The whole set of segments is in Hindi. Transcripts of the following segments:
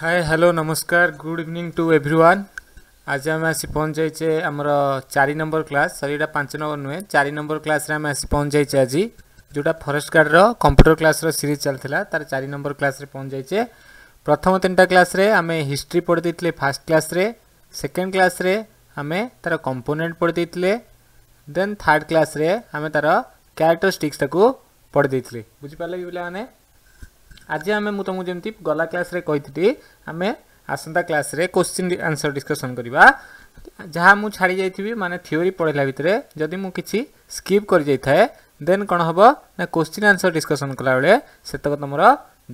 ହାଏ ହ୍ୟାଲୋ ନମସ୍କାର ଗୁଡ଼୍ ଇଭିନିଂ ଟୁ ଏଭ୍ରିୱାନ୍ ଆଜି ଆମେ ଆସି ପହଞ୍ଚାଇଛେ ଆମର ଚାରି ନମ୍ବର କ୍ଲାସ୍ ସରି ଏଇଟା ପାଞ୍ଚ ନମ୍ବର ନୁହେଁ ଚାରି ନମ୍ବର କ୍ଲାସ୍ରେ ଆମେ ଆସି ପହଞ୍ଚାଇଛେ ଆଜି ଯେଉଁଟା ଫରେଷ୍ଟ ଗାର୍ଡ଼ର କମ୍ପ୍ୟୁଟର କ୍ଲାସ୍ର ସିରିଜ୍ ଚାଲିଥିଲା ତା'ର ଚାରି ନମ୍ବର କ୍ଲାସ୍ରେ ପହଞ୍ଚାଇଛେ ପ୍ରଥମ ତିନିଟା କ୍ଲାସ୍ରେ ଆମେ ହିଷ୍ଟ୍ରି ପଢ଼ିଦେଇଥିଲେ ଫାର୍ଷ୍ଟ କ୍ଲାସ୍ରେ ସେକେଣ୍ଡ କ୍ଲାସ୍ରେ ଆମେ ତା'ର କମ୍ପୋନେଣ୍ଟ ପଢ଼ିଦେଇଥିଲେ ଦେନ୍ ଥାର୍ଡ଼ କ୍ଲାସ୍ରେ ଆମେ ତା'ର କ୍ୟାରେକ୍ଟରିଷ୍ଟିକ୍ସଟାକୁ ପଢ଼ିଦେଇଥିଲେ ବୁଝିପାରିଲେ କି ପିଲାମାନେ ଆଜି ଆମେ ମୁଁ ତୁମକୁ ଯେମିତି ଗଲା କ୍ଲାସ୍ରେ କହିଥିଲି ଆମେ ଆସନ୍ତା କ୍ଲାସ୍ରେ କୋଶ୍ଚିନ୍ ଆନ୍ସର୍ ଡିସ୍କସନ୍ କରିବା ଯାହା ମୁଁ ଛାଡ଼ି ଯାଇଥିବି ମାନେ ଥିଓରି ପଢ଼ିଲା ଭିତରେ ଯଦି ମୁଁ କିଛି ସ୍କିପ୍ କରିଯାଇଥାଏ ଦେନ୍ କ'ଣ ହେବ ନା କୋଶ୍ଚିନ୍ ଆନ୍ସର୍ ଡିସ୍କସନ୍ କଲାବେଳେ ସେତକ ତୁମର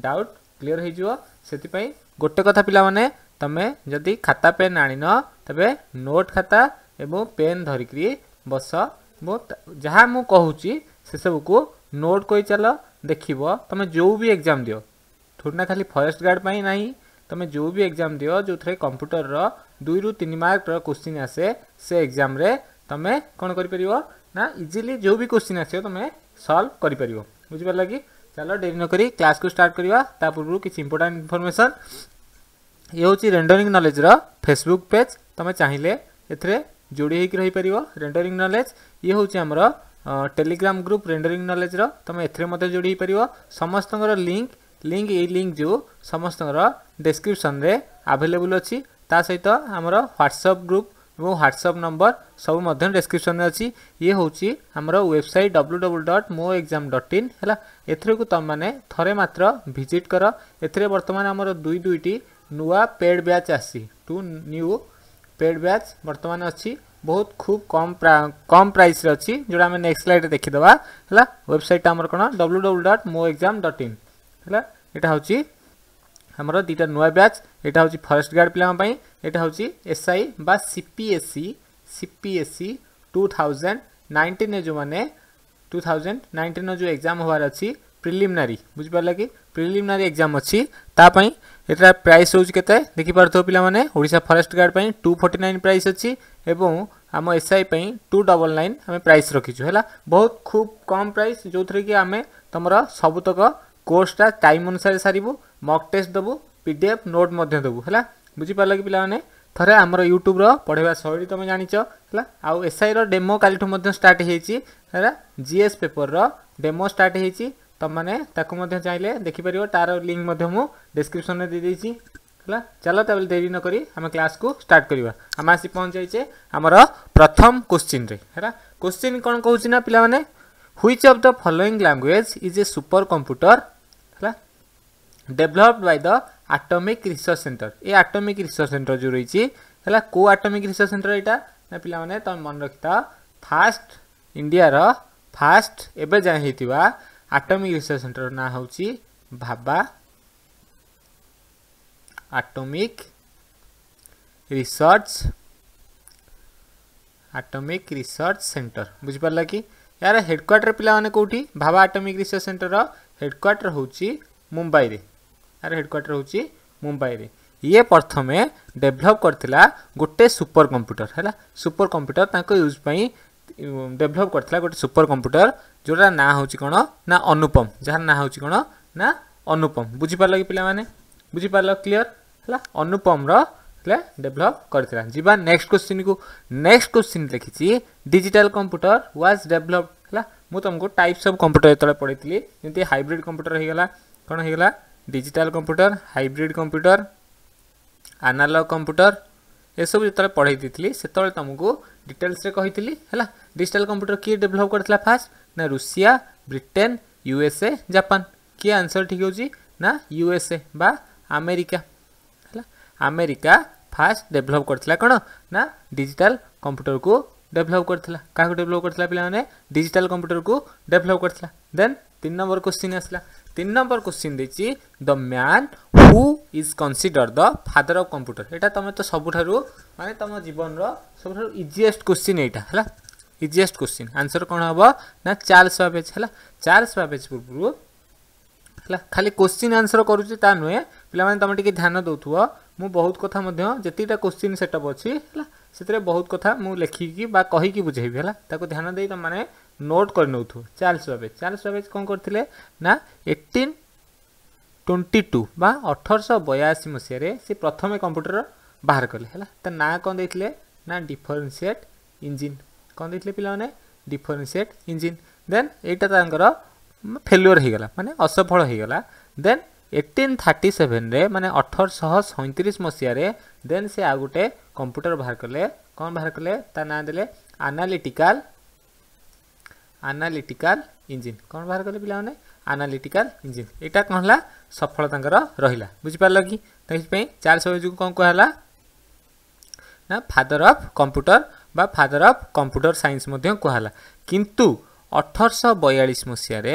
ଡାଉଟ୍ କ୍ଲିଅର୍ ହୋଇଯିବ ସେଥିପାଇଁ ଗୋଟେ କଥା ପିଲାମାନେ ତୁମେ ଯଦି ଖାତା ପେନ୍ ଆଣିନ ତେବେ ନୋଟ୍ ଖାତା ଏବଂ ପେନ୍ ଧରିକିରି ବସ ମୁଁ ଯାହା ମୁଁ କହୁଛି ସେସବୁକୁ ନୋଟ୍ କରିଚାଲ देख तुम जो भी एग्जाम दि थोड़ना खाली फरेस्ट गार्ड पर ना तुम जो भी एग्जाम दि जो थे कंप्यूटर रुई रु तीन मार्क क्वेश्चन आसे से एग्जाम तुम कौन कर ना इजिली जो भी क्वेश्चन आसो तुम सल्व कर बुझिपार कि चलो डेरी नक क्लास को स्टार्ट करवा पूर्व किसी इंपोर्टां इनफर्मेसन ये हूँ रेडरींग नलेजर फेसबुक पेज तुम चाहिए एथेर जोड़ी होकर रहीपर रेडरींग नलेज ये हूँ आमर टेलीग्राम ग्रुप रेडरी नलेजर तुम एम जोड़ पार समस्त लिंक लिंक ये लिंक जो समस्त डेस्क्रिपन आभेलेबुल अच्छी ता सहित आमर ह्वाट्सअप ग्रुप और ह्वाट्सअप नंबर सब डेस्क्रिपन अच्छी ये हूँ आमर वेबसाइट डब्ल्यू डब्ल्यू डट मो एक्जाम डट इन है तुमने थे मात्र भिजिट कर एर्तमान आम दुई दुईट नू पेड ब्याच आसी टू न्यू पेड ब्याच बर्तमान अच्छी ବହୁତ ଖୁବ୍ କମ୍ କମ୍ ପ୍ରାଇସ୍ରେ ଅଛି ଯେଉଁଟା ଆମେ ନେକ୍ସଟ ସ୍ଲାଇଡ଼୍ରେ ଦେଖିଦେବା ହେଲା ୱେବସାଇଟ୍ଟା ଆମର କ'ଣ ଡବ୍ଲୁ ଡବ୍ଲୁ ଡଟ୍ ମୋ ଏକ୍ଜାମ୍ ଡଟ୍ ଇନ୍ ହେଲା ଏଇଟା ହେଉଛି ଆମର ଦୁଇଟା ନୂଆ ବ୍ୟାଚ୍ ଏଇଟା ହେଉଛି ଫରେଷ୍ଟ ଗାର୍ଡ଼ ପିଲାଙ୍କ ପାଇଁ ଏଇଟା ହେଉଛି ଏସ୍ଆଇ ବା ସିପିଏସ୍ସି ସିପିଏସ୍ସି ଟୁ ଥାଉଜେଣ୍ଡ ନାଇଣ୍ଟିନ୍ରେ ଯେଉଁମାନେ ଟୁ ଥାଉଜେଣ୍ଡ ନାଇଣ୍ଟିନ୍ର ଯେଉଁ ଏକ୍ଜାମ୍ ହେବାର ଅଛି ପ୍ରିଲିମିନାରୀ ବୁଝିପାରିଲା କି ପ୍ରିଲିମିନାରୀ ଏକ୍ଜାମ୍ ଅଛି ତା ପାଇଁ ଏଇଟା ପ୍ରାଇସ୍ ହେଉଛି କେତେ ଦେଖିପାରୁଥିବ ପିଲାମାନେ ଓଡ଼ିଶା ଫରେଷ୍ଟ ଗାର୍ଡ଼ ପାଇଁ ଟୁ ଫର୍ଟି ନାଇନ୍ ପ୍ରାଇସ୍ ଅଛି आम एस आई पर टू डबल नाइन आम प्राइस रखीचु है बहुत खूब कम प्राइस जो थे कि आम तुम सबुतक कोर्सटा टाइम अनुसार सारू मक टेस्ट देवु पी डी एफ नोट देवु है बुझिपार कि पाने थे आम यूट्यूब्र पढ़ा शैली तुम जाच है एस आई रेमो का स्टार्ट जि एस पेपर रेमो स्टार्ट तुमने चाहिए देखिपर तार लिंक मुझे डिस्क्रिपन में देदेगी ହେଲା ଚାଲ ତାହେଲେ ଡେରି ନ କରି ଆମେ କ୍ଲାସ୍କୁ ଷ୍ଟାର୍ଟ କରିବା ଆମେ ଆସି ପହଞ୍ଚାଇଛେ ଆମର ପ୍ରଥମ କୋଶ୍ଚିନ୍ରେ ହେଲା କୋଶ୍ଚିନ୍ କ'ଣ କହୁଛି ନା ପିଲାମାନେ which of the following language is a super computer ହେଲା developed by the atomic research centre a atomic research centre ଯେଉଁ ରହିଛି ହେଲା କେଉଁ ଆଟମିକ୍ ରିସର୍ଚ୍ଚ ସେଣ୍ଟର ଏଇଟା ନା ପିଲାମାନେ ତୁମେ ମନେ ରଖିଥାଅ ଫାଷ୍ଟ ଇଣ୍ଡିଆର ଫାଷ୍ଟ ଏବେ ଯାଏଁ ହେଇଥିବା ଆଟମିକ୍ ରିସର୍ଚ୍ଚ ସେଣ୍ଟର ନାଁ ହେଉଛି Bhabha atomic research atomic research center बुझिपारे कि यार हेडक्वाटर पे कौटी Bhabha atomic research centre headquarter हूँ मुंबई यार हेडक्वाटर हूँ मुंबई ये प्रथम डेभलप कर गोटे सुपर कंप्यूटर है सुपर कंप्यूटर तक यूज पर डेभलप करता गोटे सुपर कंप्यूटर जोटा ना हूँ कौन ना अनुपम जार ना हूँ कौन ना अनुपम बुझिपार कि पे बुझिपार क्लीयर ହେଲା ଅନୁପମର ହେଲା ଡେଭଲପ୍ କରିଥିଲା ଯିବା ନେକ୍ସଟ କ୍ୱେଶ୍ଚିନ୍କୁ ନେକ୍ସଟ କ୍ୱେଶ୍ଚିନ୍ ଲେଖିଛି ଡିଜିଟାଲ କମ୍ପ୍ୟୁଟର ୱାଜ୍ ଡେଭଲପ୍ ହେଲା ମୁଁ ତୁମକୁ ଟାଇପ୍ସ ଅଫ୍ କମ୍ପ୍ୟୁଟର ଯେତେବେଳେ ପଢ଼ିଥିଲି ଯେମିତି ହାଇବ୍ରିଡ଼ କମ୍ପ୍ୟୁଟର ହେଇଗଲା କ'ଣ ହେଇଗଲା digital computer hybrid computer analogue computer ଏସବୁ ଯେତେବେଳେ ପଢ଼େଇ ଦେଇଥିଲି ସେତେବେଳେ ତୁମକୁ ଡିଟେଲ୍ସରେ କହିଥିଲି ହେଲା ଡିଜିଟାଲ କମ୍ପ୍ୟୁଟର କିଏ ଡେଭଲପ୍ କରିଥିଲା ଫାଷ୍ଟ ନା ରୁଷିଆ ବ୍ରିଟେନ୍ ୟୁଏସ୍ଏ ଜାପାନ କିଏ ଆନ୍ସର୍ ଠିକ୍ ହେଉଛି ନା ୟୁଏସ୍ଏ ବା ଆମେରିକା ଆମେରିକା ଫାଷ୍ଟ ଡେଭଲପ୍ କରିଥିଲା କ'ଣ ନା ଡିଜିଟାଲ କମ୍ପ୍ୟୁଟରକୁ ଡେଭଲପ୍ କରିଥିଲା କାହାକୁ ଡେଭଲପ୍ କରିଥିଲା ପିଲାମାନେ ଡିଜିଟାଲ କମ୍ପ୍ୟୁଟରକୁ ଡେଭଲପ୍ କରିଥିଲା ଦେନ୍ ତିନି ନମ୍ବର କୋଶ୍ଚିନ୍ ଆସିଲା ତିନି ନମ୍ବର କୋଶ୍ଚିନ୍ ଦେଇଛି the man who is consider the father of computer ଏଇଟା ତୁମେ ତ ସବୁଠାରୁ ମାନେ ତୁମ ଜୀବନର ସବୁଠାରୁ ଇଜିଏଷ୍ଟ କୋଶ୍ଚିନ୍ ଏଇଟା ହେଲା ଇଜିଏଷ୍ଟ କୋଶ୍ଚିନ୍ ଆନ୍ସର କ'ଣ ହେବ ନା ଚାର୍ଲସ ବାବେଜ ହେଲା ଚାର୍ଲସ ବାବେଜ ପୂର୍ବରୁ ହେଲା ଖାଲି କୋଶ୍ଚିନ୍ ଆନ୍ସର କରୁଛି ତା ନୁହେଁ ପିଲାମାନେ ତୁମେ ଟିକେ ଧ୍ୟାନ ଦେଉଥିବ ମୁଁ ବହୁତ କଥା ମଧ୍ୟ ଯେତିକିଟା କୋଶ୍ଚିନ୍ ସେଟଅପ୍ ଅଛି ହେଲା ସେଥିରେ ବହୁତ କଥା ମୁଁ ଲେଖିକି ବା କହିକି ବୁଝେଇବି ହେଲା ତାକୁ ଧ୍ୟାନ ଦେଇ ତୁମମାନେ ନୋଟ୍ କରି ନେଉଥିବ ଚାର୍ଲସ୍ ୱାବେଜ୍ ଚାର୍ଲସ୍ ୱାବେଜ୍ କ'ଣ କରିଥିଲେ ନା ଏଇଟିନ୍ ଟ୍ୱେଣ୍ଟି ଟୁ ବା ଅଠରଶହ ବୟାଅଶୀ ମସିହାରେ ସେ ପ୍ରଥମେ କମ୍ପ୍ୟୁଟର ବାହାର କଲେ ହେଲା ତା ନାଁ କ'ଣ ଦେଇଥିଲେ ନା ଡିଫରେନ୍ସିଏଟ୍ ଇଞ୍ଜିନ୍ କ'ଣ ଦେଇଥିଲେ ପିଲାମାନେ ଡିଫରେନ୍ସିଏଟ୍ ଇଞ୍ଜିନ୍ ଦେନ୍ ଏଇଟା ତାଙ୍କର ଫେଲୁଅର୍ ହୋଇଗଲା ମାନେ ଅସଫଳ ହୋଇଗଲା ଦେନ୍ ଏଇଟିନ୍ ଥାର୍ଟି ସେଭେନରେ ମାନେ ଅଠରଶହ ସଇଁତିରିଶ ମସିହାରେ ଦେନ୍ ସେ ଆଉ ଗୋଟେ କମ୍ପ୍ୟୁଟର ବାହାର କଲେ କ'ଣ ବାହାର କଲେ ତା ନାଁ ଦେଲେ ଆନାଲିଟିକାଲ ଆନାଲିଟିକାଲ ଇଞ୍ଜିନ୍ କ'ଣ ବାହାର କଲେ ପିଲାମାନେ ଆନାଲିଟିକାଲ ଇଞ୍ଜିନ୍ ଏଇଟା କ'ଣ ହେଲା ସଫଳ ତାଙ୍କର ରହିଲା ବୁଝିପାରିଲ କି ସେଥିପାଇଁ ଚାର୍ଲସ ଯୋଗୁଁ କ'ଣ କୁହାହେଲା ନା ଫାଦର ଅଫ୍ କମ୍ପ୍ୟୁଟର ବା ଫାଦର ଅଫ୍ କମ୍ପ୍ୟୁଟର ସାଇନ୍ସ ମଧ୍ୟ କୁହାହେଲା କିନ୍ତୁ ଅଠରଶହ ବୟାଳିଶ ମସିହାରେ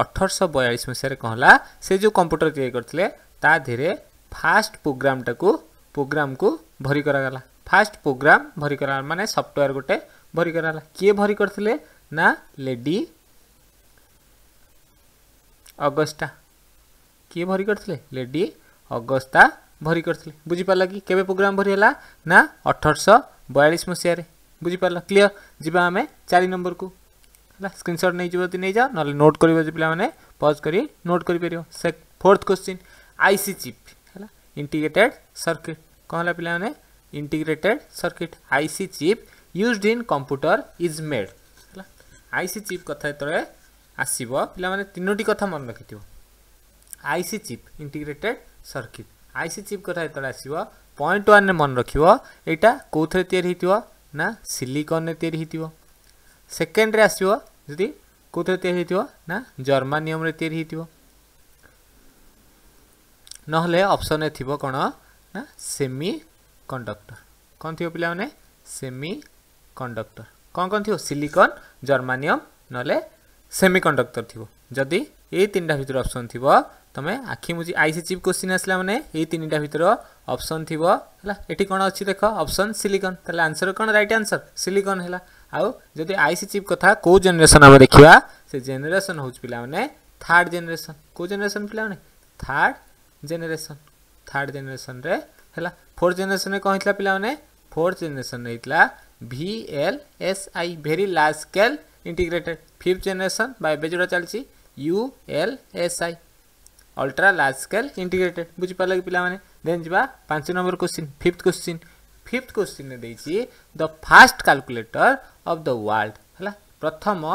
अठरश शह बयालीस मसीह से जो कंप्यूटर या देहरे फास्ट प्रोग्रामा को प्रोग्राम को भरी करागला फास्ट प्रोग्राम भरी कर मानने सफ्टवेयर गोटे भरी करागला किए भरी करते ना लेडी अगस्टा किए भरी करते लेडी अगस्ता भरी करते बुझिपारा कि के प्रोग्राम भरी है ना अठरश बयालीस मसीह बुझिपार क्लीयर जी आम चारि नंबर को ସ୍କ୍ରିନସଟ୍ ନେଇଯିବ ଯଦି ନେଇଯାଅ ନହେଲେ ନୋଟ୍ କରିବ ଯଦି ପିଲାମାନେ ପଜ୍ କରି ନୋଟ୍ କରିପାରିବ ସେ fourth question I C chip ହେଲା ଇଣ୍ଟିଗ୍ରେଟେଡ୍ ସର୍କିଟ୍ କ'ଣ ହେଲା ପିଲାମାନେ integrated circuit I C chip used in computer is made ହେଲା ଆଇ ସି ଚିପ୍ କଥା ଯେତେବେଳେ ଆସିବ ପିଲାମାନେ ତିନୋଟି କଥା ମନେ ରଖିଥିବ I C chip integrated circuit I C chip କଥା ଯେତେବେଳେ ଆସିବ ପଏଣ୍ଟ ୱାନ୍ରେ ମନେ ରଖିବ ଏଇଟା କେଉଁଥିରେ ତିଆରି ହେଇଥିବ ନା ସିଲିକନ୍ରେ ତିଆରି ହେଇଥିବ ସେକେଣ୍ଡରେ ଆସିବ ଯଦି କେଉଁଥିରେ ତିଆରି ହେଇଥିବ ନା ଜର୍ମାନିୟମରେ ତିଆରି ହେଇଥିବ ନହେଲେ ଅପସନ୍ରେ ଥିବ କ'ଣ ନା ସେମି କଣ୍ଡକ୍ଟର କ'ଣ ଥିବ ପିଲାମାନେ ସେମି କଣ୍ଡକ୍ଟର କ'ଣ କ'ଣ ଥିବ ସିଲିକନ ଜର୍ମାନିୟମ୍ ନହେଲେ ସେମି କଣ୍ଡକ୍ଟର ଥିବ ଯଦି ଏଇ ତିନିଟା ଭିତରେ ଅପସନ୍ ଥିବ ତୁମେ ଆଖି ମୁଜି ଆଇ ସି ଚିପ୍ କୋଶ୍ଚିନ୍ ଆସିଲା ମାନେ ଏଇ ତିନିଟା ଭିତର ଅପସନ୍ ଥିବ ହେଲା ଏଠି କ'ଣ ଅଛି ଦେଖ ଅପସନ୍ ସିଲିକନ୍ ତାହେଲେ ଆନ୍ସର୍ କ'ଣ ରାଇଟ୍ ଆନ୍ସର୍ ସିଲିକନ୍ ହେଲା आदि आईसी चिप कथा कौ जेनेसन आम देखा से जेनेसन हो पाने थार्ड जेनेसन कौ जेनेसन पे थार्ड जेनेसन थार्ड जेनेसन है फोर्थ जेनेसन कौन होता पाने फोर्थ जेनेसन होता V L S I very large scale integrated fifth generation जो चलती U L S I ultra large scale integrated बुझिपारे पाने देन जा पांच नंबर question fifth question fifth question देसी the first calculator of the world है प्रथम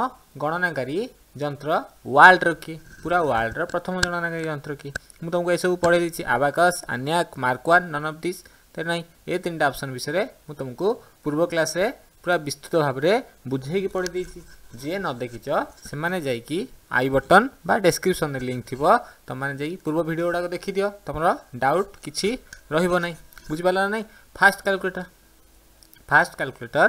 गणनाकारी ଯନ୍ତ୍ର ୱାର୍ଲଡର କି ପୁରା ୱାର୍ଲଡର ପ୍ରଥମ ଗଣନାକାରୀ ଯନ୍ତ୍ର କି ମୁଁ ତୁମକୁ ଏସବୁ ପଢ଼େଇ ଦେଇଛି abacus ENIAC Mark One none of this ତେଣୁ ନାହିଁ ଏ ତିନିଟା ଅପସନ୍ ବିଷୟରେ ମୁଁ ତୁମକୁ ପୂର୍ବ କ୍ଲାସ୍ରେ ପୁରା ବିସ୍ତୃତ ଭାବରେ ବୁଝେଇକି ପଢ଼େଇ ଦେଇଛି ଯିଏ ନ ଦେଖିଛ ସେମାନେ ଯାଇକି ଆଇ ବଟନ୍ ବା ଡେସ୍କ୍ରିପ୍ସନ୍ରେ ଲିଙ୍କ୍ ଥିବ ତୁମମାନେ ଯାଇକି ପୂର୍ବ ଭିଡ଼ିଓ ଗୁଡ଼ାକ ଦେଖିଦିଅ ତୁମର ଡାଉଟ୍ କିଛି ରହିବ ନାହିଁ ବୁଝିପାରିଲ ନା ନାହିଁ फास्ट कैलकुलेटर फास्ट कैलकुलेटर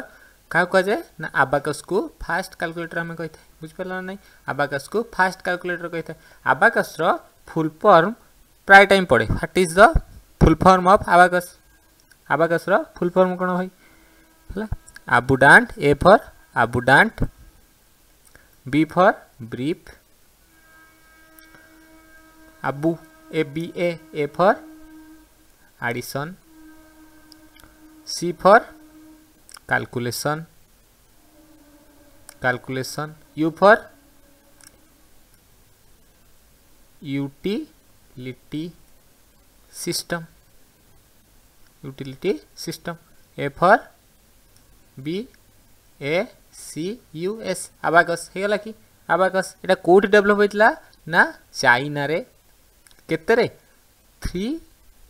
क्या कहुए ना आबाकस को फास्ट कैलकुलेटर आम कही बुझिपार ना आबाकस को फास्ट कैलकुलेटर कही आबाकस फुल फर्म प्राय टाइम पड़े what is the full form of abacus abacus full form कौन भाई है आबुडाट ए फर आबुडाट बी फर ब्रीफ आबू A B A for addition C for calculation calculation U for utility system utility system A for B A C U S abacus होगा कि आवागस ये कौटी डेभलप होता ना चाइन केत थ्री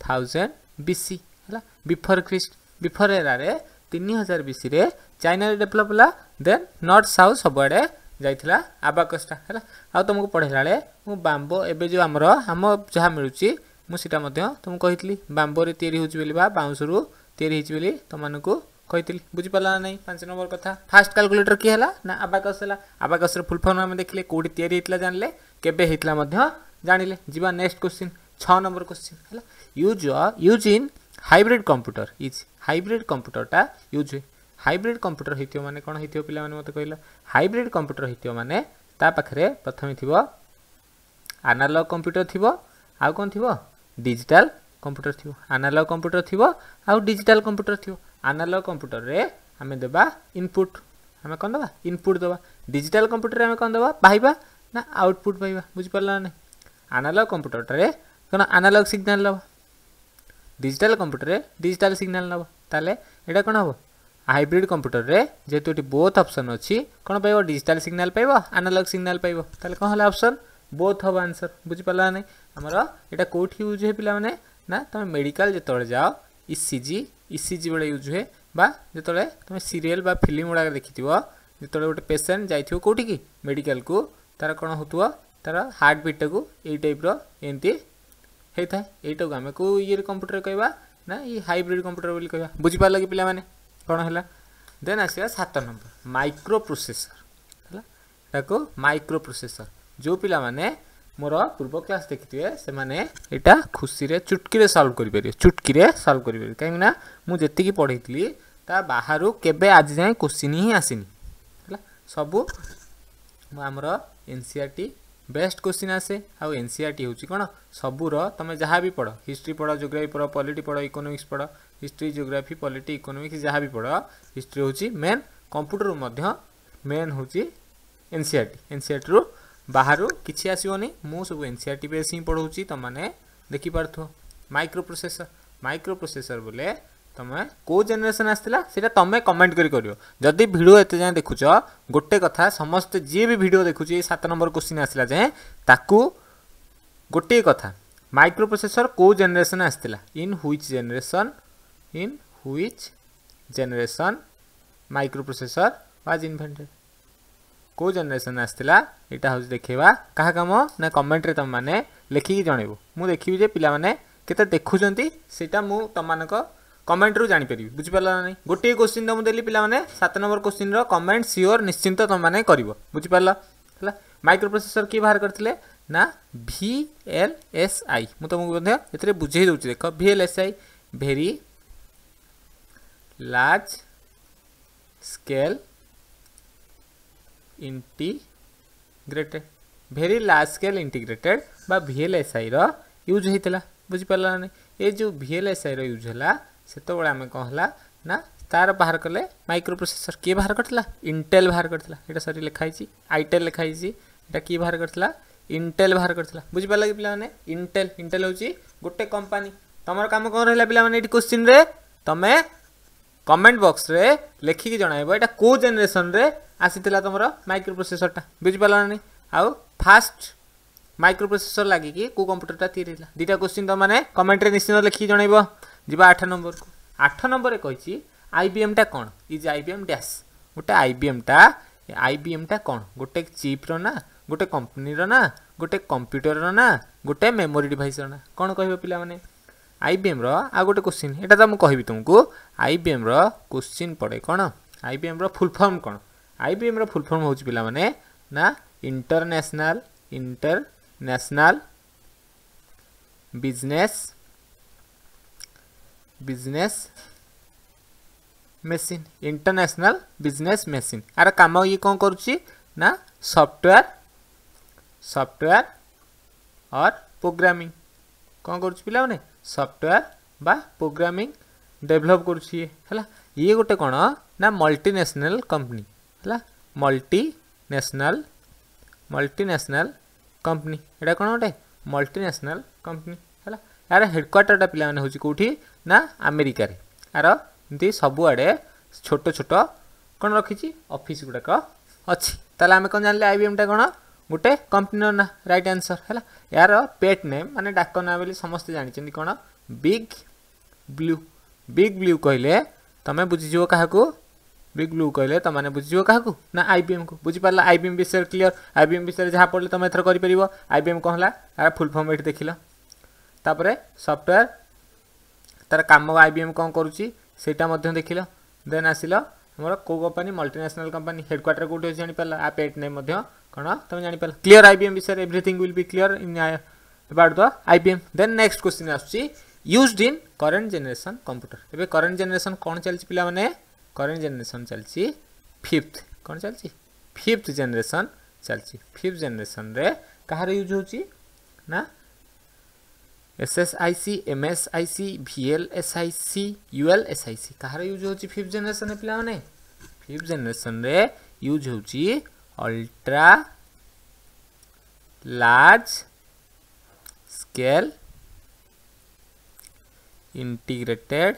थाउजेंड बीसी है बिफोर क्रिस्ट ବିଫୋର୍ ଏରାରେ ତିନି ହଜାର ବିଶରେ ଚାଇନାରେ ଡେଭଲପ୍ ହେଲା ଦେନ୍ ନର୍ଥ ସାଉଥ ସବୁଆଡ଼େ ଯାଇଥିଲା ଆବାକସ୍ଟା ହେଲା ଆଉ ତୁମକୁ ପଢ଼େଇଲା ବେଳେ ମୁଁ ବାମ୍ବୋ ଏବେ ଯେଉଁ ଆମର ଆମ ଯାହା ମିଳୁଛି ମୁଁ ସେଇଟା ମଧ୍ୟ ତୁମକୁ କହିଥିଲି ବାମ୍ବୋରେ ତିଆରି ହେଉଛି ବୋଲି ବା ବାଉଁଶରୁ ତିଆରି ହେଇଛି ବୋଲି ତୁମମାନଙ୍କୁ କହିଥିଲି ବୁଝିପାରିଲା ନା ନାହିଁ ପାଞ୍ଚ ନମ୍ବର କଥା ଫାଷ୍ଟ କାଲକୁଲେଟର କିଏ ହେଲା ନା ଆବାକସ୍ ହେଲା ଆବାକସ୍ର ଫୁଲ୍ ଫର୍ମ ଆମେ ଦେଖିଲେ କେଉଁଠି ତିଆରି ହେଇଥିଲା ଜାଣିଲେ କେବେ ହେଇଥିଲା ମଧ୍ୟ ଜାଣିଲେ ଯିବା ନେକ୍ସଟ କୋଶ୍ଚିନ୍ ଛଅ ନମ୍ବର କୋଶ୍ଚିନ୍ ହେଲା use use in hybrid computer is hybrid কম্পুটরটা ইউজ ହୁଏ ହାଇବ୍ରିଡ୍ କମ୍ପ୍ୟୁଟର ହେଇଥିବ ମାନେ କ'ଣ ହେଇଥିବ ପିଲାମାନେ ମୋତେ କହିଲ ହାଇବ୍ରିଡ୍ କମ୍ପ୍ୟୁଟର ହେଇଥିବ ମାନେ ତା ପାଖରେ ପ୍ରଥମେ ଥିବ ଆନାଲଗ କମ୍ପ୍ୟୁଟର ଥିବ ଆଉ କ'ଣ ଥିବ ଡିଜିଟାଲ କମ୍ପ୍ୟୁଟର ଥିବ ଆନାଲଗ କମ୍ପ୍ୟୁଟର ଥିବ ଆଉ ଡିଜିଟାଲ କମ୍ପ୍ୟୁଟର ଥିବ ଆନାଲଗ କମ୍ପ୍ୟୁଟରରେ ଆମେ ଦେବା ଇନପୁଟ୍ ଆମେ କ'ଣ ଦେବା ଇନପୁଟ୍ ଦେବା ଡିଜିଟାଲ କମ୍ପ୍ୟୁଟରରେ ଆମେ କ'ଣ ଦେବା ପାଇବା ନା ଆଉଟପୁଟ୍ ପାଇବା ବୁଝିପାରିଲା ନା ନାହିଁ ଆନାଲଗ କମ୍ପ୍ୟୁଟରଟାରେ କ'ଣ ଆନାଲଗ ସିଗ୍ନାଲ ଦେବା ডিজিটাল কম্পুটরে ডিজিটাল সিগনাল নেব তাহলে এটা কোণ হব হাইব্রিড কম্পুটরে যেহেতু এটি বোথ অপসন অছি কোণ পাইব ডিজিটাল সিগনাল পাইব আনালগ সিগনাল পাইব তাহলে কোণ হল অপসন বোথ হব আনসর বুঝিপারা না আমার এটা কোটি ইউজ হয় পিলা মানে না তুমি মেডিকাল যেতবে যাও ইসিজি ইসিজি বেড়ে ইউজ হুয়ে বা যেতবে তুমি সিরিয়াল বা ফিল্ম গুড়া দেখিথিব যেতবে গোটে পেসেন্ট যাই কোটি কি মেডিকাল কু তার কোণ হোক তার হার্ট বিটটা এই টাইপ্র এমতি ହେଇଥାଏ ଏଇଟାକୁ ଆମେ କେଉଁ ଇଏରେ କମ୍ପ୍ୟୁଟର କହିବା ନା ଏଇ ହାଇବ୍ରିଡ଼ କମ୍ପ୍ୟୁଟର ବୋଲି କହିବା ବୁଝିପାରିଲ କି ପିଲାମାନେ କ'ଣ ହେଲା ଦେନ୍ ଆସିବା ସାତ ନମ୍ବର ମାଇକ୍ରୋ ପ୍ରୋସେସର ହେଲା ତାକୁ ମାଇକ୍ରୋ ପ୍ରୋସେସର ଯେଉଁ ପିଲାମାନେ ମୋର ପୂର୍ବ କ୍ଲାସ୍ ଦେଖିଥିବେ ସେମାନେ ଏଇଟା ଖୁସିରେ ଚୁଟକିରେ ସଲ୍ଭ କରିପାରିବେ ଚୁଟକିରେ ସଲ୍ଭ କରିପାରିବେ କାହିଁକିନା ମୁଁ ଯେତିକି ପଢ଼େଇଥିଲି ତା ବାହାରୁ କେବେ ଆଜି ଯାଏଁ କୋଶ୍ଚିନ୍ ହିଁ ଆସିନି ହେଲା ସବୁ ଆମର N C R T best question ଆସେ ଆଉ ଏନ୍ ସି ଆର୍ ଟି ହେଉଛି କ'ଣ ସବୁର ତୁମେ ଯାହା ବି ପଢ଼ ହିଷ୍ଟ୍ରି ପଢ଼ ଜୋଗ୍ରାଫି ପଢ଼ ପଲିଟି ପଢ଼ ଇକୋନୋମିକ୍ସ ପଢ଼ ହିଷ୍ଟ୍ରି ଜୋଗ୍ରାଫି ପଲିଟି ଇକୋନୋମିକ୍ସ ଯାହା ବି ପଢ଼ ହିଷ୍ଟ୍ରି ହେଉଛି ମେନ୍ କମ୍ପ୍ୟୁଟରରୁ ମଧ୍ୟ ମେନ୍ ହେଉଛି N C R T N C R ଟିରୁ ବାହାରୁ କିଛି ଆସିବନି ମୁଁ ସବୁ N C R T base ହିଁ ପଢ଼ାଉଛି ତୁମମାନେ ଦେଖିପାରୁଥିବ ମାଇକ୍ରୋ ପ୍ରୋସେସର ମାଇକ୍ରୋ ପ୍ରୋସେସର ବୋଲେ ତୁମେ କେଉଁ ଜେନେରେସନ୍ ଆସିଥିଲା ସେଇଟା ତୁମେ କମେଣ୍ଟ କରି କରିବ ଯଦି ଭିଡ଼ିଓ ଏତେ ଯାଏଁ ଦେଖୁଛ ଗୋଟେ କଥା ସମସ୍ତେ ଯିଏ ବି ଭିଡ଼ିଓ ଦେଖୁଛି ଏଇ ସାତ ନମ୍ବର କୋଶ୍ଚିନ୍ ଆସିଲା ଯାଏଁ ତାକୁ ଗୋଟିଏ କଥା ମାଇକ୍ରୋ ପ୍ରୋସେସର କେଉଁ ଜେନେରେସନ୍ ଆସିଥିଲା in which generation in which generation microprocessor was invented କେଉଁ ଜେନେରେସନ୍ ଆସିଥିଲା ଏଇଟା ହେଉଛି ଦେଖେଇବା କାହା କାମ ନା କମେଣ୍ଟରେ ତୁମମାନେ ଲେଖିକି ଜଣେଇବ ମୁଁ ଦେଖିବି ଯେ ପିଲାମାନେ କେତେ ଦେଖୁଛନ୍ତି ସେଇଟା ମୁଁ ତୁମମାନଙ୍କ कमेंट रू जापर बुझीपारा ना गोटे क्वेश्चन तो मुझे पाने सत नंबर क्वेश्चन रमेंट सियोर निश्चिंत तुम मैंने कर बुझीपार है माइक्रो प्रोसेसर किए बाहर करते ना भि एल एस आई मुझे ये बुझे दूसरी देख V L S I very large scale integrated very large scale integrated बा भि एल एस आई रूज होता बुझीपारा ना ये जो भि एल एस आई रूज है ସେତେବେଳେ ଆମେ କ'ଣ ହେଲା ନା ତାର ବାହାର କଲେ ମାଇକ୍ରୋ ପ୍ରୋସେସର କିଏ ବାହାର କରିଥିଲା ଇଣ୍ଟେଲ୍ ବାହାର କରିଥିଲା ଏଇଟା ସରି ଲେଖା ହେଇଛି ଆଇଟେଲ୍ ଲେଖା ହେଇଛି ଏଇଟା କିଏ ବାହାର କରିଥିଲା ଇଣ୍ଟେଲ୍ ବାହାର କରିଥିଲା ବୁଝିପାରିଲା କି ପିଲାମାନେ ଇଣ୍ଟେଲ୍ ଇଣ୍ଟେଲ୍ ହେଉଛି ଗୋଟେ କମ୍ପାନୀ ତମର କାମ କ'ଣ ରହିଲା ପିଲାମାନେ ଏଇଠି କୋଶ୍ଚିନ୍ରେ ତମେ କମେଣ୍ଟ ବକ୍ସରେ ଲେଖିକି ଜଣାଇବ ଏଇଟା କେଉଁ ଜେନେରେସନ୍ରେ ଆସିଥିଲା ତମର ମାଇକ୍ରୋ ପ୍ରୋସେସରଟା ବୁଝିପାରିଲାନି ଆଉ ଫାଷ୍ଟ ମାଇକ୍ରୋ ପ୍ରୋସେସର ଲାଗିକି କେଉଁ କମ୍ପ୍ୟୁଟରଟା ତିଆରି ହେଇଥିଲା ଦୁଇଟା କୋଶ୍ଚିନ୍ ତମମାନେ କମେଣ୍ଟରେ ନିଶ୍ଚିନ୍ତ ଲେଖିକି ଜଣାଇବ ଯିବା ଆଠ ନମ୍ବରକୁ ଆଠ ନମ୍ବରରେ କହିଛି ଆଇବିଏମ୍ଟା କ'ଣ ଇଜ୍ ଆଇବିଏମ୍ ଡ୍ୟାସ୍ ଗୋଟେ ଆଇବିଏମ୍ଟା ଆଇବିଏମ୍ଟା କ'ଣ ଗୋଟେ ଚିପ୍ର ନା ଗୋଟେ କମ୍ପାନୀର ନା ଗୋଟେ କମ୍ପ୍ୟୁଟରର ନା ଗୋଟେ ମେମୋରି ଡିଭାଇସ୍ର ନା କ'ଣ କହିବ ପିଲାମାନେ ଆଇବିଏମ୍ର ଆଉ ଗୋଟେ କୋଶ୍ଚିନ୍ ଏଇଟା ତ ମୁଁ କହିବି ତୁମକୁ ଆଇବିଏମ୍ର କୋଶ୍ଚିନ୍ ପଡ଼େ କ'ଣ ଆଇବିଏମ୍ର ଫୁଲ୍ ଫର୍ମ କ'ଣ ଆଇବିଏମ୍ର ଫୁଲ୍ ଫର୍ମ ହେଉଛି ପିଲାମାନେ ନା international international business business machine international business machine ଆର କାମ ଇଏ କ'ଣ କରୁଛି ନା ସଫ୍ଟୱେୟାର ସଫ୍ଟୱେୟାର ଅର୍ ପ୍ରୋଗ୍ରାମିଂ କ'ଣ କରୁଛି ପିଲାମାନେ ସଫ୍ଟୱେୟାର ବା ପ୍ରୋଗ୍ରାମିଂ ଡେଭଲପ୍ କରୁଛି ଇଏ ହେଲା ଇଏ ଗୋଟେ କ'ଣ ନା ମଲ୍ଟିନ୍ୟାସନାଲ କମ୍ପାନୀ ହେଲା ମଲ୍ଟିନ୍ୟାସନାଲ ମଲ୍ଟିନ୍ୟାସନାଲ କମ୍ପାନୀ ଏଇଟା କ'ଣ ଗୋଟେ ମଲ୍ଟିନ୍ୟାସନାଲ କମ୍ପାନୀ ଏହାର ହେଡ଼କ୍ୱାର୍ଟରଟା ପିଲାମାନେ ହେଉଛି କେଉଁଠି ନା ଆମେରିକାରେ ଏହାର ଏମିତି ସବୁଆଡ଼େ ଛୋଟ ଛୋଟ କ'ଣ ରଖିଛି ଅଫିସ୍ ଗୁଡ଼ାକ ଅଛି ତାହେଲେ ଆମେ କ'ଣ ଜାଣିଲେ ଆଇବିଏମ୍ଟା କ'ଣ ଗୋଟେ କମ୍ପାନୀର ନାଁ ରାଇଟ୍ ଆନ୍ସର୍ ହେଲା ଏହାର ପେଟ୍ ନେମ୍ ମାନେ ଡାକ ନାଁ ବୋଲି ସମସ୍ତେ ଜାଣିଛନ୍ତି କ'ଣ ବିଗ୍ ବ୍ଲୁ ବିଗ୍ ବ୍ଲୁ କହିଲେ ତୁମେ ବୁଝିଯିବ କାହାକୁ ବିଗ୍ ବ୍ଲୁ କହିଲେ ତୁମେ ବୁଝିଯିବ କାହାକୁ ନା ଆଇବିଏମ୍କୁ ବୁଝିପାରିଲା ଆଇବିଏମ୍ ବିଷୟରେ କ୍ଲିଅର ଆଇବିଏମ୍ ବିଷୟରେ ଯାହା ପଡ଼ିଲେ ତୁମେ ଏଥର କରିପାରିବ ଆଇବିଏମ୍ କ'ଣ ହେଲା ଏହାର ଫୁଲ୍ ଫର୍ମ ଏଇଠି ଦେଖିଲ ତାପରେ ସଫ୍ଟୱେର୍ ତାର କାମ ଆଇ ବି ଏମ୍ କ'ଣ କରୁଛି ସେଇଟା ମଧ୍ୟ ଦେଖିଲ ଦେନ୍ ଆସିଲ ଆମର କେଉଁ କମ୍ପାନୀ ମଲ୍ଟିନ୍ୟାସନାଲ୍ କମ୍ପାନୀ ହେଡ଼କ୍ୱାର୍ଟର କେଉଁଠି ଅଛି ଜାଣିପାରିଲା ଆ ପେଟ୍ ନେମ୍ ମଧ୍ୟ କ'ଣ ତୁମେ ଜାଣିପାରିଲ କ୍ଲିଅର୍ ଆଇ ବି ଏମ୍ ବିଷୟରେ everything will be clear in about the I B M then next question ଆସୁଛି used in current generation computer ଏବେ କରେଣ୍ଟ ଜେନେରେସନ୍ କ'ଣ ଚାଲିଛି ପିଲାମାନେ କରେଣ୍ଟ ଜେନେରେସନ୍ ଚାଲିଛି ଫିଫ୍ଥ କ'ଣ ଚାଲିଛି ଫିଫ୍ଥ ଜେନେରେସନ୍ ଚାଲିଛି ଫିଫ୍ଥ ଜେନେରେସନ୍ରେ କାହାର ୟୁଜ୍ ହେଉଛି ନା S S S I I C M C V L S I C U L S I C कहार यूज ने fifth generation fifth generation use होची ultra large scale integrated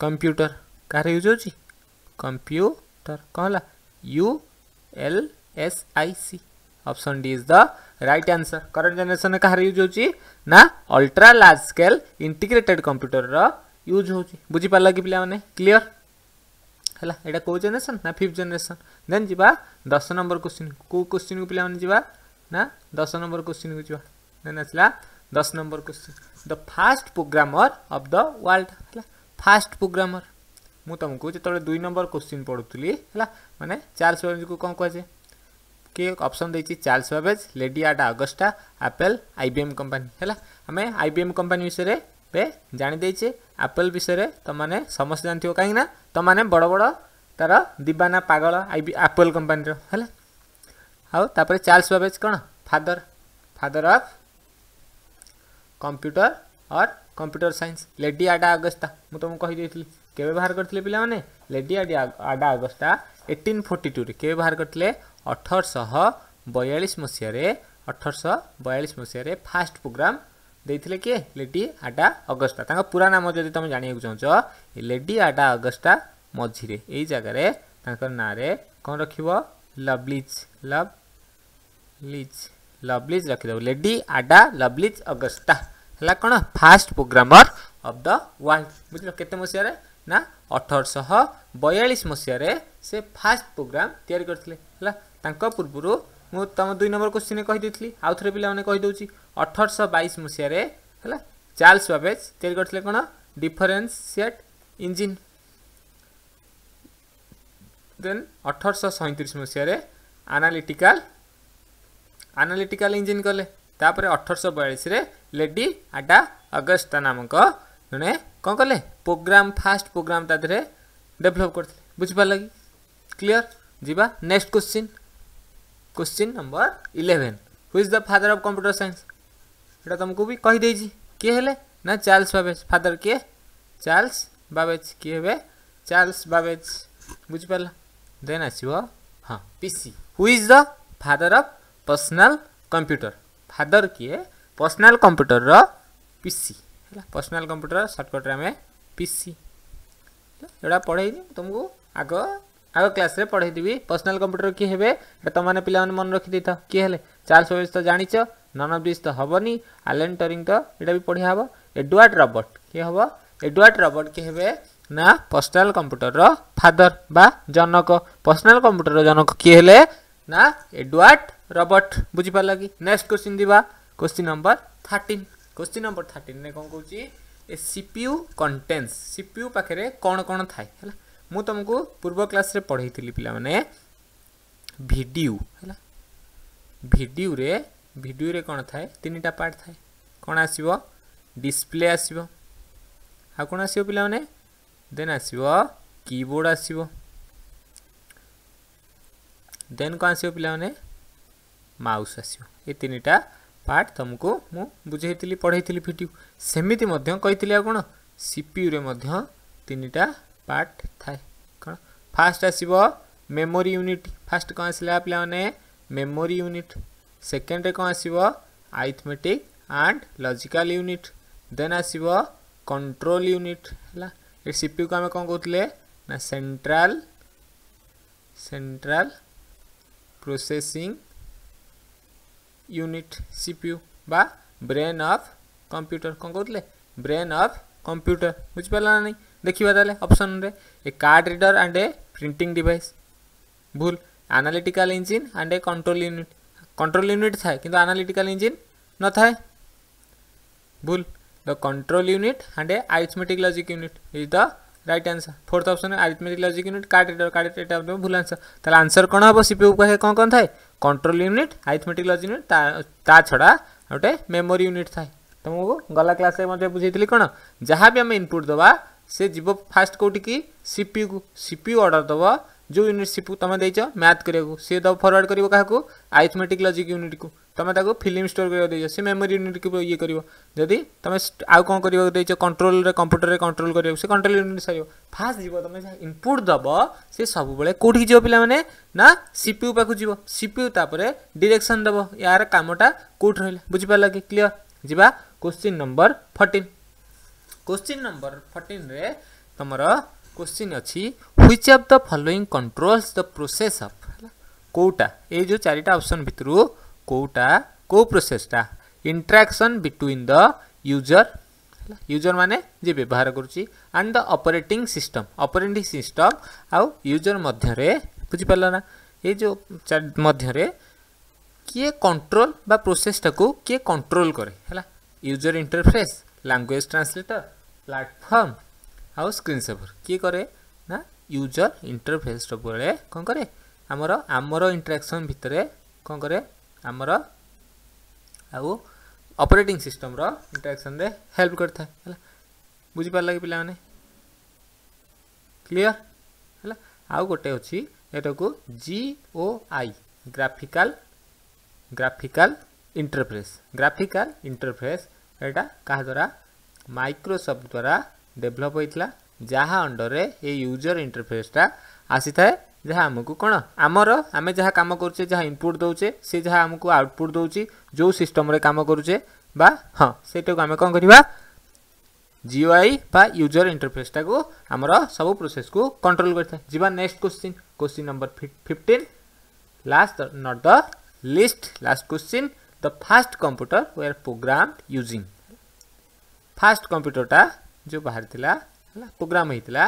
computer कहाँ रे यूज़ हो कंप्यूटर कहला L S I C option D is the right answer current generation कहार यूज ना ultra large scale integrated computer use हो बुझिपार कि पाने क्लीयर है यहाँ कौ जेनेसन ना फिफ्थ जेनेसन देन जा दस नंबर क्वेश्चन कौ क्वेश्चन को पाने ना दस नंबर क्वेश्चन को जवा देन आसा दस नंबर question the first programmer of the world है फास्ट प्रोग्रामर मुझे जो दुई नंबर क्वेश्चन पढ़ू थी है मैंने चार्ल्स को कौन कहुए କି ଅପସନ୍ ଦେଇଛି Charles Babbage Lady Ada Augusta Apple IBM company ହେଲା ଆମେ ଆଇବିଏମ୍ କମ୍ପାନୀ ବିଷୟରେ ଏବେ ଜାଣିଦେଇଛେ ଆପେଲ୍ ବିଷୟରେ ତୁମମାନେ ସମସ୍ତେ ଜାଣିଥିବ କାହିଁକିନା ତୁମମାନେ ବଡ଼ ବଡ଼ ତାର ଦିବାନା ପାଗଳ ଆଇବି ଆପେଲ୍ କମ୍ପାନୀର ହେଲା ଆଉ ତାପରେ ଚାର୍ଲସ୍ ବାବେଜ୍ କ'ଣ father father of computer or computer science Lady Ada Augusta ମୁଁ ତୁମକୁ କହିଦେଇଥିଲି କେବେ ବାହାର କରିଥିଲେ ପିଲାମାନେ ଲେଡି ଆଡି ଆଡା ଅଗସ୍ତା ଏଇଟିନ୍ ଫୋର୍ଟି ଟୁରେ କେବେ ବାହାର କରିଥିଲେ अठरश बयालीस मसीह अठरश बयालीस मसीह फास्ट प्रोग्राम दे किए लेडी आडा अगस्ता पूरा नाम जब तुम जानक चाह लेडी आडा अगस्ता मझीरे यही जगार नाँ कौन रख लवलीज लव लिज लवलीज रखीद लेडी आडा लवलीज अगस्टा है कौन first programmer of the world बुझ के मसीह ना अठरश बयालीस मसीह से फास्ट प्रोग्राम या ତାଙ୍କ ପୂର୍ବରୁ ମୁଁ ତୁମ ଦୁଇ ନମ୍ବର କୋଶ୍ଚିନ୍ କହିଦେଇଥିଲି ଆଉ ଥରେ ପିଲାମାନେ କହିଦେଉଛି ଅଠରଶହ ବାଇଶ ମସିହାରେ ହେଲା ଚାର୍ଲସ ବାବେଜ ତିଆରି କରିଥିଲେ କ'ଣ ଡିଫରେନ୍ସିଏଟ୍ ଇଞ୍ଜିନ୍ ଦେନ୍ ଅଠରଶହ ସଇଁତିରିଶ ମସିହାରେ ଆନାଲିଟିକାଲ ଆନାଲିଟିକାଲ ଇଞ୍ଜିନ୍ କଲେ ତାପରେ ଅଠରଶହ ବୟାଳିଶରେ ଲେଡି ଆଟା ଅଗଷ୍ଟା ନାମକ ଜଣେ କ'ଣ କଲେ ପ୍ରୋଗ୍ରାମ ଫାଷ୍ଟ ପ୍ରୋଗ୍ରାମ ତା ଦେହରେ ଡେଭଲପ୍ କରିଥିଲେ ବୁଝିପାରିଲା କି କ୍ଲିଅର ଯିବା next question question number eleven who is the father of computer science এটা तुमको भी कहीदेज किए হলে ना चार्ल्स बाबेज फादर किए চার্লস बाबेज किए हे চার্লস बाबेज বুঝিপার দেন আসব হ্যাঁ PC who is the father of personal computer father किए पर्सनाल कंप्यूटर रो पीसी है पर्सनाल कंप्यूटर सर्टकट्रे आम पीसी एटा पढ़े तुमको आग আগ ক্লাসে পড়াইদেবি পর্সনাল কম্পুটর কি হবে তোমাদের পিলামানে মনে রখিদেই থাও কি হলে চার্লস ওয়েলস তো জাঁচ নন অফ দিস তো হবনি আলেন টরিং তো এটা বি পড়িয়া হব এডওয়ার্ড রবট কি হব এডওয়ার্ড রবট কি হবে না পর্সনাল কম্পুটর ফাদর বা জনক পর্সনাল কম্পুটর জনক কি হলে না এডওয়ার্ড রবট বুঝিপারা কি নেক্সট কোশ্চিন যা question number thirteen question number thirteen কম কৌছি সিপিউ কন্টেন্স সিপিউ পাখে কণ কণ থাকে হ্যাঁ ମୁଁ ତୁମକୁ ପୂର୍ବ କ୍ଲାସ୍ରେ ପଢ଼େଇଥିଲି ପିଲାମାନେ ଭିଡ଼ିଓ ହେଲା ଭିଡ଼ିଓରେ ଭିଡ଼ିଓରେ କ'ଣ ଥାଏ ତିନିଟା ପାର୍ଟ ଥାଏ କ'ଣ ଆସିବ ଡିସପ୍ଲେ ଆସିବ ଆଉ କ'ଣ ଆସିବ ପିଲାମାନେ ଦେନ୍ ଆସିବ କିବୋର୍ଡ଼ ଆସିବ ଦେନ୍ କ'ଣ ଆସିବ ପିଲାମାନେ ମାଉସ୍ ଆସିବ ଏ ତିନିଟା ପାର୍ଟ ତୁମକୁ ମୁଁ ବୁଝେଇଥିଲି ପଢ଼େଇଥିଲି ଭିଡ଼ିଓ ସେମିତି ମଧ୍ୟ କହିଥିଲି ଆଉ କ'ଣ ସିପିୟୁରେ ମଧ୍ୟ ତିନିଟା पार्ट था कौन फास्ट आसब मेमोरी यूनिट फास्ट कौन आसा पे मेमोरी यूनिट सेकेंड कौन आसब arithmetic and logical unit then आसव कंट्रोल यूनिट है सीपी को आम कौन कहते ना central central processing unit CPU बा ब्रेन ऑफ कंप्यूटर कौन कहते ब्रेन ऑफ कंप्यूटर बुझिपारा ना नहीं देखा तेल option A card reader and a printing device भूल analytical engine and a control unit control unit थाए कि आनालीटिकाल इंजिन न थाए भूल the control unit and a arithmetic logic unit is the right answer fourth option arithmetic logic unit card reader card reader भूल आंसर तेल आंसर कौन हम सीपीयू पाखे कौन कौन थाए control unit arithmetic logic unit ता छड़ा गोटे मेमोरी यूनिट थाए तुमको गला क्लास बुझे कौन जहाँ भी आम इनपुट दवा से जीव फास्ट कौटि की सीपी को सीपी अर्डर दब जो यूनिट सीपी तुम दे मैथ करा सी दब फरवर्ड कर आइथमेटिक लजिक यूनिट को तुम तुम्हें फिल्म स्टोर कर मेमोरी यूनिट को ये करी तुम आउ कौन कर कंट्रोल कंप्यूटर में कंट्रोल कर कंट्रोल यूनिट सर फास्ट जी तुम इनपुट दब से सब बड़े कौटि जी पे ना सीपी पाक जीव सीपी तापर डिरेक्शन दब यार कमटा कौट रहा बुझिपार कि क्लीयर जी question number fourteen question number fourteen तुम तुमर क्वेश्चन अच्छी which of the following controls the process of कौटा ये जो चारिटा अप्सन भितर कौटा कौ प्रोसेसटा interaction between the user user मैंने जी व्यवहार करुच्ची and the operating system operating system आउ यूजर मध्य बुझीपार ये जो मध्य किए कंट्रोल बा प्रोसेसटा को किए कंट्रोल कैला है user interface language translator platform ଆଉ ସ୍କ୍ରିନ୍ ସେଭର୍ କିଏ କରେ ନା ୟୁଜର୍ ଇଣ୍ଟରଫେସ୍ ସବୁବେଳେ କ'ଣ କରେ ଆମର ଆମର ଇଣ୍ଟରାକ୍ସନ୍ ଭିତରେ କ'ଣ କରେ ଆମର ଆଉ ଅପରେଟିଂ ସିଷ୍ଟମ୍ର ଇଣ୍ଟରାକ୍ସନ୍ରେ ହେଲ୍ପ କରିଥାଏ ହେଲା ବୁଝିପାରିଲା କି ପିଲାମାନେ କ୍ଲିଅର୍ ହେଲା ଆଉ ଗୋଟେ ଅଛି ଏଟାକୁ G U I graphical graphical interface graphical interface ଏଇଟା କାହା ଦ୍ୱାରା ମାଇକ୍ରୋସଫ୍ଟ ଦ୍ୱାରା ଡେଭଲପ୍ ହୋଇଥିଲା ଯାହା ଅଣ୍ଡରରେ ଏ ୟୁଜର ଇଣ୍ଟରଫେସ୍ଟା ଆସିଥାଏ ଯାହା ଆମକୁ କ'ଣ ଆମର ଆମେ ଯାହା କାମ କରୁଛେ ଯାହା ଇନପୁଟ୍ ଦେଉଛେ ସେ ଯାହା ଆମକୁ ଆଉଟପୁଟ୍ ଦେଉଛି ଯେଉଁ ସିଷ୍ଟମ୍ରେ କାମ କରୁଛେ ବା ହଁ ସେଇଟାକୁ ଆମେ କ'ଣ କରିବା ଜିଓଆଇ ବା ୟୁଜର ଇଣ୍ଟରଫେସ୍ଟାକୁ ଆମର ସବୁ ପ୍ରୋସେସ୍କୁ କଣ୍ଟ୍ରୋଲ୍ କରିଥାଏ ଯିବା next question question number fifteen last not the list last question the first computer were program using first कंप्यूटरटा जो बाहर प्रोग्राम होता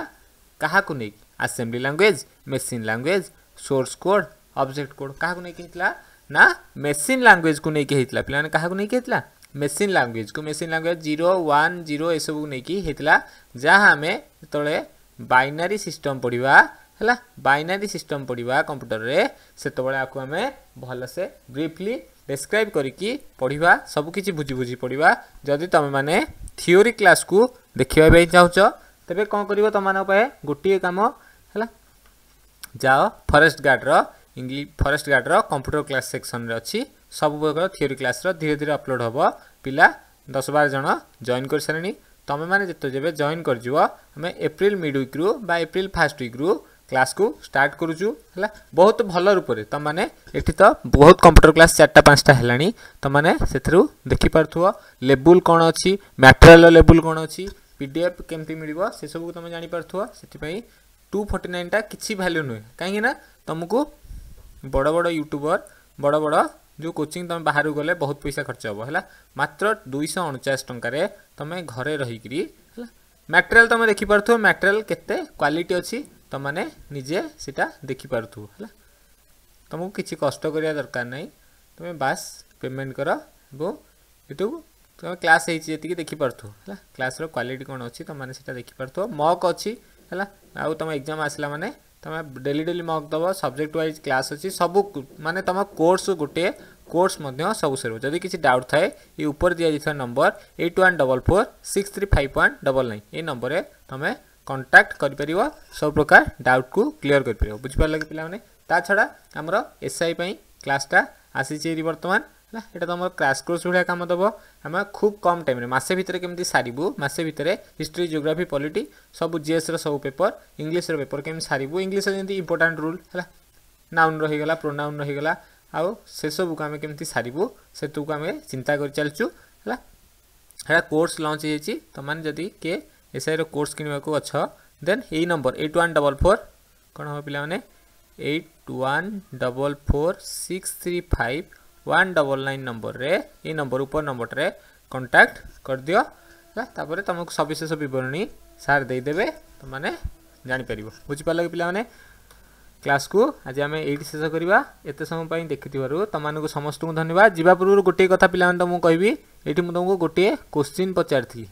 क्या assembly language machine language source code object code क्या होता ना मेसीन लांगुएज को लेकिन पे क्या होता मेसीन लांगुएज को machine language zero one zero ये सब कुछ जहाँ आम जो बैनारी सिस्टम पढ़ा है बैनारी सिटम पढ़ा कंप्यूटर में सेत आम भलसे ब्रिफली डेस्क्राइब करके पढ़ा सबकि बुझी बुझी पढ़ा जदि तुम मैंने থিওরি କ୍ଲାସ୍କୁ ଦେଖିବା ପାଇଁ ଚାହୁଁଛ ତେବେ କ'ଣ କରିବ ତୁମମାନଙ୍କ ପାଇଁ ଗୋଟିଏ କାମ ହେଲା ଯାଅ ଫରେଷ୍ଟ ଗାର୍ଡ଼ର ଇଂଲି ଫରେଷ୍ଟ ଗାର୍ଡ଼ର କମ୍ପ୍ୟୁଟର କ୍ଲାସ୍ ସେକ୍ସନରେ ଅଛି ସବୁ ପ୍ରକାର ଥିଓରି କ୍ଲାସ୍ର ଧୀରେ ଧୀରେ ଅପଲୋଡ଼ ହେବ ପିଲା ଦଶ ବାର ଜଣ ଜଏନ୍ କରିସାରିଲେଣି ତୁମେମାନେ ଯେତେ ଯେବେ ଜଏନ୍ କରିଯିବ ଆମେ ଏପ୍ରିଲ ମିଡ୍ ୱିକ୍ରୁ ବା ଏପ୍ରିଲ ଫାର୍ଷ୍ଟ ୱିକ୍ରୁ क्लास को स्टार्ट करुचु है बहुत भल रूप से तुमने ये तो बहुत कंप्यूटर क्लास चार्टा पाँचटा है तुमने से देखिपार लेबुल कौन अच्छी मैटेरियाल लेबुल कौन अच्छी एफ केमती मिल से सब तुम जापार से टू फोर्टी नाइनटा किसी भैल्यू नुहे कहीं तुमको बड़ बड़ यूट्यूबर बड़ बड़ जो कोचिंग तुम बाहर गले बहुत पैसा खर्च हे है मात्र दुईश अणचाश टकर तुम घरे रहीकि है मैटेरियाल तुम देखिपार मैटेरियाल के क्वालिटी अच्छी तुमने निजे से देखिपु है तुमको किसी कष्ट दरकार नहीं तुम्हें बास पेमेंट कर क्लास होती देखिपु है क्लास क्वाट कौन अच्छी तुमने से देखिपु मक अच्छी है तुम एक्जाम आसला मैंने तुम डेली डेली मक दब सब्जेक्ट व्वज क्लास अच्छी सब मानते तुम कोर्स गोटे कोर्स सब सर जदि किसी डाउट थाए ये दिखाई number eight one double four six three five one double nine ये नंबर तुम्हें कंटाक्ट कर सब प्रकार डाउट को क्लीयर कर बुझिपारे पे छड़ा आमर एस पाई क्लासटा आसी बर्तमान है यहाँ तुम क्लास क्रोस भाग कम दब आम खूब कम टाइम मसे भितर के सारू मसे भितर हिस्ट्री जियोग्राफी पॉलिटी सब जीएस रु पेपर इंग्लीश रेपर के सारू इंग्लीश जमी इंपोर्टां रूल है नाउन रहीगला प्रोनाउन रहीगला आउ से सबूक आम कमी सारू से आम चिंता कर चलचु है कोर्स लंच हो तुमने जदि किए ଏସ୍ଆଇର କୋର୍ସ କିଣିବାକୁ ଅଛ ଦେନ୍ ଏଇ number eight one double four କ'ଣ ହେବ ପିଲାମାନେ eight one double four six three five one double nine ନମ୍ବରରେ ଏଇ ନମ୍ବର ଉପର ନମ୍ବରରେ କଣ୍ଟାକ୍ଟ କରିଦିଅ ତାପରେ ତୁମକୁ ସବିଶେଷ ବିବରଣୀ ସାର୍ ଦେଇଦେବେ ତୁମମାନେ ଜାଣିପାରିବ ବୁଝିପାରିଲ କି ପିଲାମାନେ କ୍ଲାସ୍କୁ ଆଜି ଆମେ ଏଇଠି ଶେଷ କରିବା ଏତେ ସମୟ ପାଇଁ ଦେଖିଥିବାରୁ ତୁମମାନଙ୍କୁ ସମସ୍ତଙ୍କୁ ଧନ୍ୟବାଦ ଯିବା ପୂର୍ବରୁ ଗୋଟିଏ କଥା ପିଲାମାନେ ତୁମକୁ କହିବି ଏଇଠି ମୁଁ ତୁମକୁ ଗୋଟିଏ କୋଶ୍ଚିନ୍ ପଚାରିଥିଲି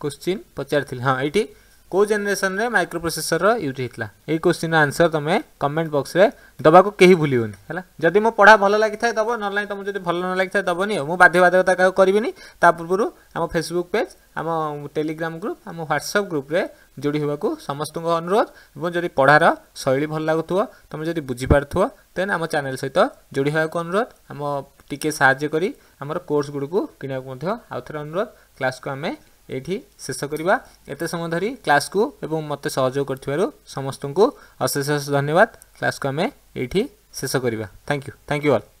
क्वेश्चन पचारि हाँ ये କେଉଁ ଜେନେରେସନ୍ରେ ମାଇକ୍ରୋ ପ୍ରୋସେସର୍ର ୟୁଜ୍ ହେଇଥିଲା ଏଇ କୋଶ୍ଚିନ୍ର ଆନ୍ସର୍ ତୁମେ କମେଣ୍ଟ ବକ୍ସରେ ଦେବାକୁ କେହି ଭୁଲିବନି ହେଲା ଯଦି ମୋ ପଢ଼ା ଭଲ ଲାଗିଥାଏ ଦେବ ନହେଲେ ନାହିଁ ତୁମକୁ ଯଦି ଭଲ ନ ଲାଗିଥାଏ ଦେବନି ଆଉ ମୁଁ ବାଧ୍ୟ ବାଧ୍ୟତା କାହାକୁ କରିବିନି ତା ପୂର୍ବରୁ ଆମ ଫେସବୁକ୍ ପେଜ୍ ଆମ ଟେଲିଗ୍ରାମ୍ ଗ୍ରୁପ୍ ଆମ ହ୍ୱାଟ୍ସଆପ୍ ଗ୍ରୁପ୍ରେ ଯୋଡ଼ି ହେବାକୁ ସମସ୍ତଙ୍କୁ ଅନୁରୋଧ ଏବଂ ଯଦି ପଢ଼ାର ଶୈଳୀ ଭଲ ଲାଗୁଥିବ ତୁମେ ଯଦି ବୁଝିପାରୁଥିବ ଦେନ୍ ଆମ ଚ୍ୟାନେଲ୍ ସହିତ ଯୋଡ଼ି ହେବାକୁ ଅନୁରୋଧ ଆମ ଟିକିଏ ସାହାଯ୍ୟ କରି ଆମର କୋର୍ସ ଗୁଡ଼ିକୁ କିଣିବାକୁ ମଧ୍ୟ ଆଉଥରେ ଅନୁରୋଧ କ୍ଲାସ୍କୁ ଆମେ ଏଇଠି ଶେଷ କରିବା ଏତେ ସମୟ ଧରି କ୍ଲାସ୍କୁ ଏବଂ ମୋତେ ସହଯୋଗ କରିଥିବାରୁ ସମସ୍ତଙ୍କୁ ଅଶେଷ ଅଶେଷ ଧନ୍ୟବାଦ କ୍ଲାସ୍କୁ ଆମେ ଏଇଠି ଶେଷ କରିବା thank you thank you all